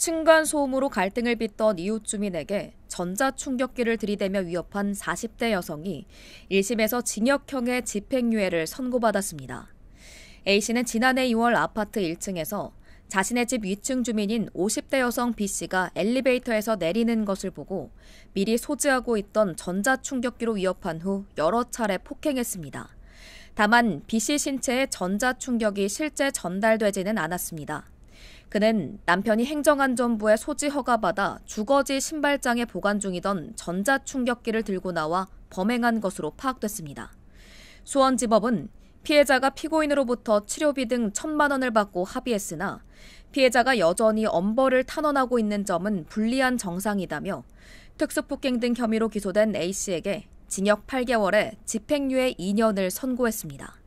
층간소음으로 갈등을 빚던 이웃 주민에게 전자충격기를 들이대며 위협한 40대 여성이 1심에서 징역형의 집행유예를 선고받았습니다. A씨는 지난해 2월 아파트 1층에서 자신의 집 위층 주민인 50대 여성 B씨가 엘리베이터에서 내리는 것을 보고 미리 소지하고 있던 전자충격기로 위협한 후 여러 차례 폭행했습니다. 다만 B씨 신체에 전자충격이 실제 전달되지는 않았습니다. 그는 남편이 행정안전부의 소지 허가받아 주거지 신발장에 보관 중이던 전자충격기를 들고 나와 범행한 것으로 파악됐습니다. 수원지법은 피해자가 피고인으로부터 치료비 등 천만 원을 받고 합의했으나 피해자가 여전히 엄벌을 탄원하고 있는 점은 불리한 정상이다며 특수폭행 등 혐의로 기소된 A씨에게 징역 8개월에 집행유예 2년을 선고했습니다.